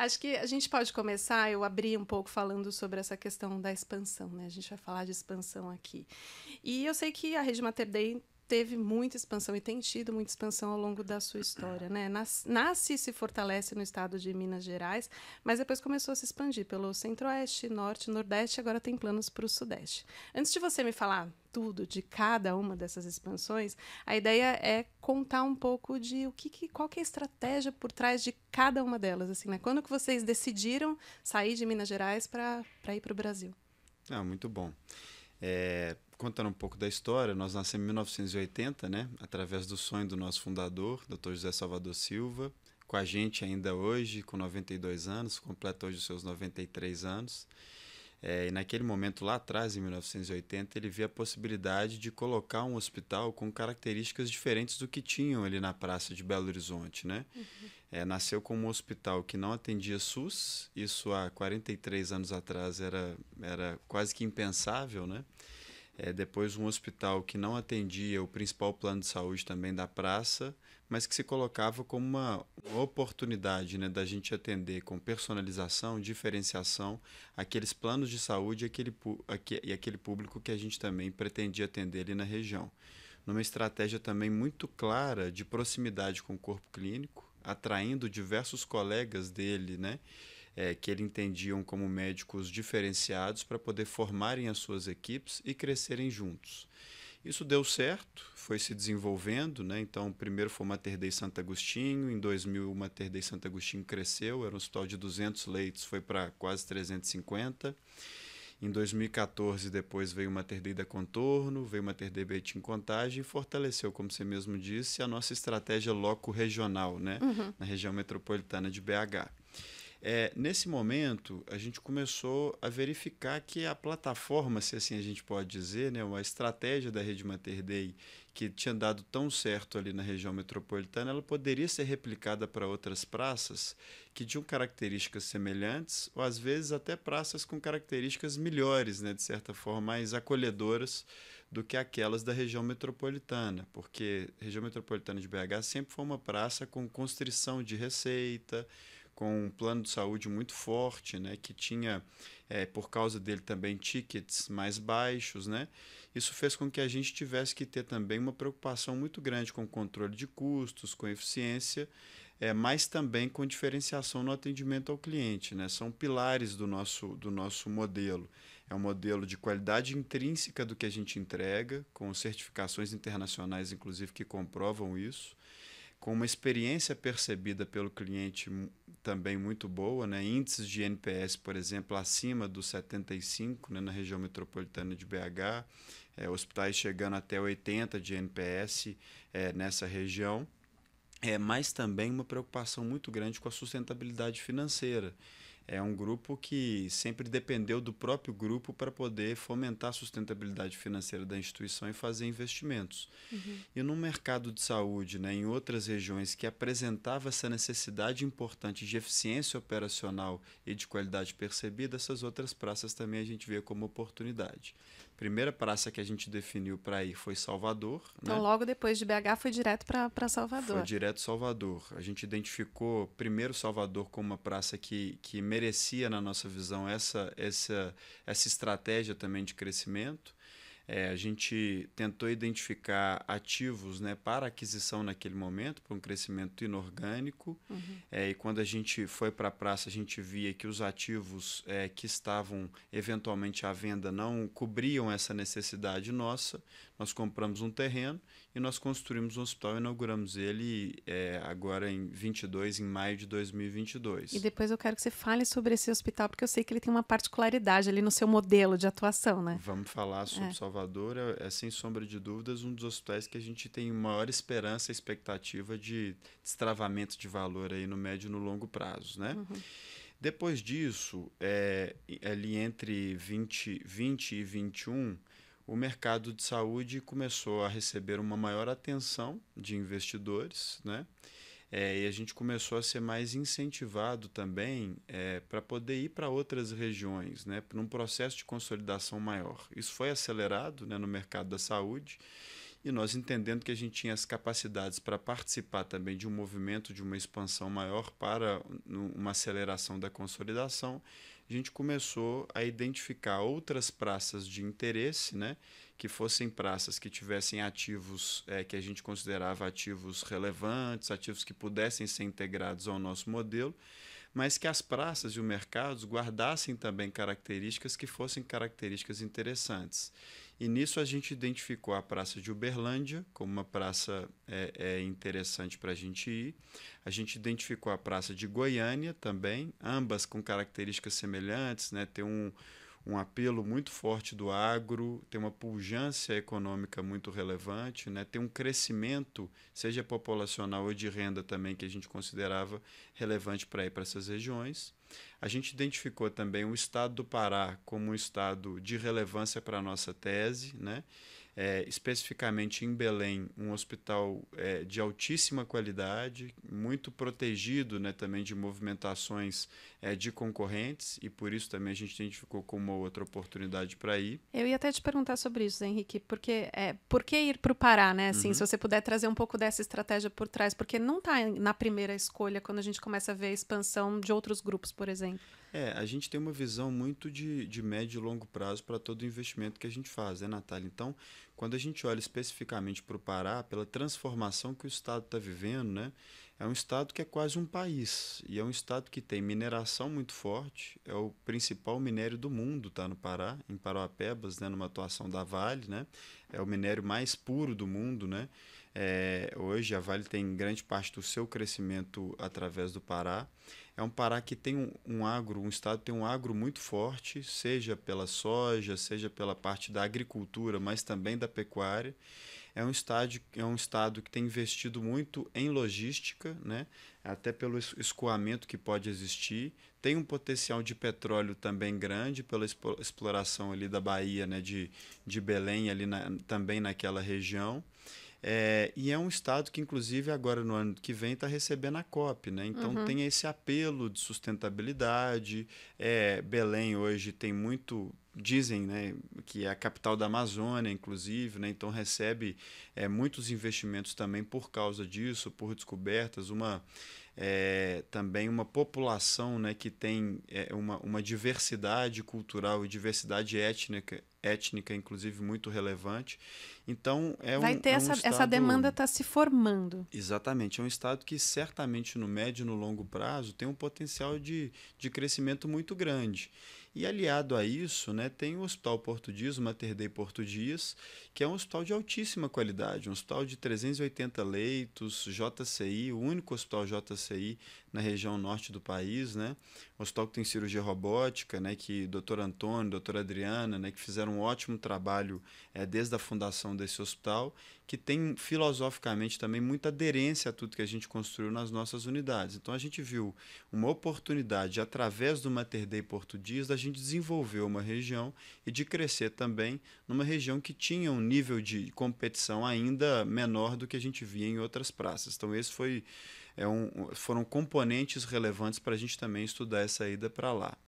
Acho que a gente pode começar, eu abri um pouco falando sobre essa questão da expansão, né? A gente vai falar de expansão aqui. E eu sei que a Rede Mater Dei teve muita expansão e tem tido muita expansão ao longo da sua história, né? Nasce, e se fortalece no estado de Minas Gerais, mas depois começou a se expandir pelo Centro-Oeste, Norte, Nordeste, agora tem planos para o Sudeste. Antes de você me falar tudo de cada uma dessas expansões, a ideia é contar um pouco de o que, que qual que é a estratégia por trás de cada uma delas, assim, né? Quando que vocês decidiram sair de Minas Gerais para ir para o Brasil? Ah, muito bom. É, contando um pouco da história, nós nascemos em 1980, né? Através do sonho do nosso fundador, Dr. José Salvador Silva, com a gente ainda hoje, com 92 anos, completa hoje os seus 93 anos. É, e naquele momento, lá atrás, em 1980, ele via a possibilidade de colocar um hospital com características diferentes do que tinham ali na Praça de Belo Horizonte. Né? Uhum. É, nasceu como um hospital que não atendia SUS, isso há 43 anos atrás era, era quase que impensável. Né? é, depois um hospital que não atendia o principal plano de saúde também da praça, mas que se colocava como uma, uma oportunidade né, da gente atender com personalização, diferenciação, aqueles planos de saúde e aquele, aqui, e aquele público que a gente também pretendia atender ali na região. Numa estratégia também muito clara de proximidade com o corpo clínico, atraindo diversos colegas dele, né? é, que ele entendiam como médicos diferenciados para poder formarem as suas equipes e crescerem juntos. Isso deu certo, foi se desenvolvendo, né? Então, primeiro foi o Mater Dei Santo Agostinho, em 2000 o Mater Dei Santo Agostinho cresceu, era um hospital de 200 leitos, foi para quase 350. Em 2014, depois veio o Mater Dei da Contorno, veio o Mater Dei Betim Contagem e fortaleceu, como você mesmo disse, a nossa estratégia loco regional, né? Uhum. Na região metropolitana de BH. É, nesse momento, a gente começou a verificar que a plataforma, se assim a gente pode dizer, né, uma estratégia da rede Mater Dei, que tinha dado tão certo ali na região metropolitana, ela poderia ser replicada para outras praças que tinham características semelhantes, ou às vezes até praças com características melhores, né, de certa forma, mais acolhedoras do que aquelas da região metropolitana, porque a região metropolitana de BH sempre foi uma praça com constrição de receita com um plano de saúde muito forte, né, que tinha, é, por causa dele também, tickets mais baixos, né, isso fez com que a gente tivesse que ter também uma preocupação muito grande com controle de custos, com eficiência, é, mas também com diferenciação no atendimento ao cliente. Né, são pilares do nosso, do nosso modelo. É um modelo de qualidade intrínseca do que a gente entrega, com certificações internacionais, inclusive, que comprovam isso com uma experiência percebida pelo cliente também muito boa, né? índices de NPS, por exemplo, acima dos 75 né? na região metropolitana de BH, é, hospitais chegando até 80 de NPS é, nessa região, é, mas também uma preocupação muito grande com a sustentabilidade financeira é um grupo que sempre dependeu do próprio grupo para poder fomentar a sustentabilidade financeira da instituição e fazer investimentos. Uhum. E no mercado de saúde, né, em outras regiões que apresentava essa necessidade importante de eficiência operacional e de qualidade percebida, essas outras praças também a gente vê como oportunidade primeira praça que a gente definiu para ir foi Salvador. Né? Então, né? logo depois de BH, foi direto para Salvador. Foi direto Salvador. A gente identificou primeiro Salvador como uma praça que, que merecia, na nossa visão, essa, essa, essa estratégia também de crescimento. É, a gente tentou identificar ativos né, para aquisição naquele momento, para um crescimento inorgânico. Uhum. É, e quando a gente foi para a praça, a gente via que os ativos é, que estavam eventualmente à venda não cobriam essa necessidade nossa. Nós compramos um terreno e nós construímos um hospital e inauguramos ele é, agora em 22, em maio de 2022. E depois eu quero que você fale sobre esse hospital, porque eu sei que ele tem uma particularidade ali no seu modelo de atuação, né? Vamos falar sobre é. Salvador Salvador é, é, sem sombra de dúvidas, um dos hospitais que a gente tem maior esperança e expectativa de destravamento de valor aí no médio e no longo prazo, né? Uhum. Depois disso, é, ali entre 20, 20 e 21, o mercado de saúde começou a receber uma maior atenção de investidores, né? É, e a gente começou a ser mais incentivado também é, para poder ir para outras regiões, né, num processo de consolidação maior. Isso foi acelerado né, no mercado da saúde e nós entendendo que a gente tinha as capacidades para participar também de um movimento, de uma expansão maior para uma aceleração da consolidação, a gente começou a identificar outras praças de interesse, né? que fossem praças que tivessem ativos é, que a gente considerava ativos relevantes, ativos que pudessem ser integrados ao nosso modelo mas que as praças e os mercados guardassem também características que fossem características interessantes. E nisso a gente identificou a Praça de Uberlândia como uma praça é, é interessante para a gente ir. A gente identificou a Praça de Goiânia também, ambas com características semelhantes, né? Tem um, um apelo muito forte do agro, tem uma pujança econômica muito relevante, né? tem um crescimento, seja populacional ou de renda também, que a gente considerava relevante para ir para essas regiões. A gente identificou também o estado do Pará como um estado de relevância para a nossa tese, né? é, especificamente em Belém, um hospital é, de altíssima qualidade, muito protegido né, também de movimentações é, de concorrentes, e por isso também a gente identificou como uma outra oportunidade para ir. Eu ia até te perguntar sobre isso, Henrique, porque é, por que ir para o Pará, né? Assim, uhum. Se você puder trazer um pouco dessa estratégia por trás, porque não está na primeira escolha quando a gente começa a ver a expansão de outros grupos, por exemplo. É, a gente tem uma visão muito de, de médio e longo prazo para todo o investimento que a gente faz, né, Natália? Então, quando a gente olha especificamente para o Pará, pela transformação que o Estado está vivendo, né, é um Estado que é quase um país. E é um Estado que tem mineração muito forte, é o principal minério do mundo, está no Pará, em Parauapebas, né, numa atuação da Vale, né? É o minério mais puro do mundo, né? É, hoje a Vale tem grande parte do seu crescimento através do Pará. É um Pará que tem um, um agro, um estado tem um agro muito forte, seja pela soja, seja pela parte da agricultura, mas também da pecuária. É um, estádio, é um estado que tem investido muito em logística, né? até pelo escoamento que pode existir. Tem um potencial de petróleo também grande pela exploração ali da Bahia, né? de, de Belém, ali na, também naquela região. É, e é um estado que, inclusive, agora no ano que vem está recebendo a COP, né? Então uhum. tem esse apelo de sustentabilidade. É, Belém hoje tem muito dizem né, que é a capital da Amazônia, inclusive, né, então recebe é, muitos investimentos também por causa disso, por descobertas, uma é, também uma população né, que tem é, uma, uma diversidade cultural e diversidade étnica, étnica, inclusive, muito relevante. Então, é Vai um, ter é um essa, estado... essa demanda está se formando. Exatamente. É um estado que, certamente, no médio e no longo prazo, tem um potencial de, de crescimento muito grande. E, aliado a isso, né, tem o Hospital Porto Dias, o Mater Dei Porto Dias, que é um hospital de altíssima qualidade, um hospital de 380 leitos, JCI, o único hospital JCI na região norte do país, né? Um hospital que tem cirurgia robótica, né, que o doutor Antônio, doutora Adriana, né, que fizeram fizeram um ótimo trabalho é, desde a fundação desse hospital, que tem filosoficamente também muita aderência a tudo que a gente construiu nas nossas unidades. Então a gente viu uma oportunidade, através do Mater Dei Porto Dias, da gente desenvolver uma região e de crescer também numa região que tinha um nível de competição ainda menor do que a gente via em outras praças. Então esse foi é um, foram componentes relevantes para a gente também estudar essa ida para lá.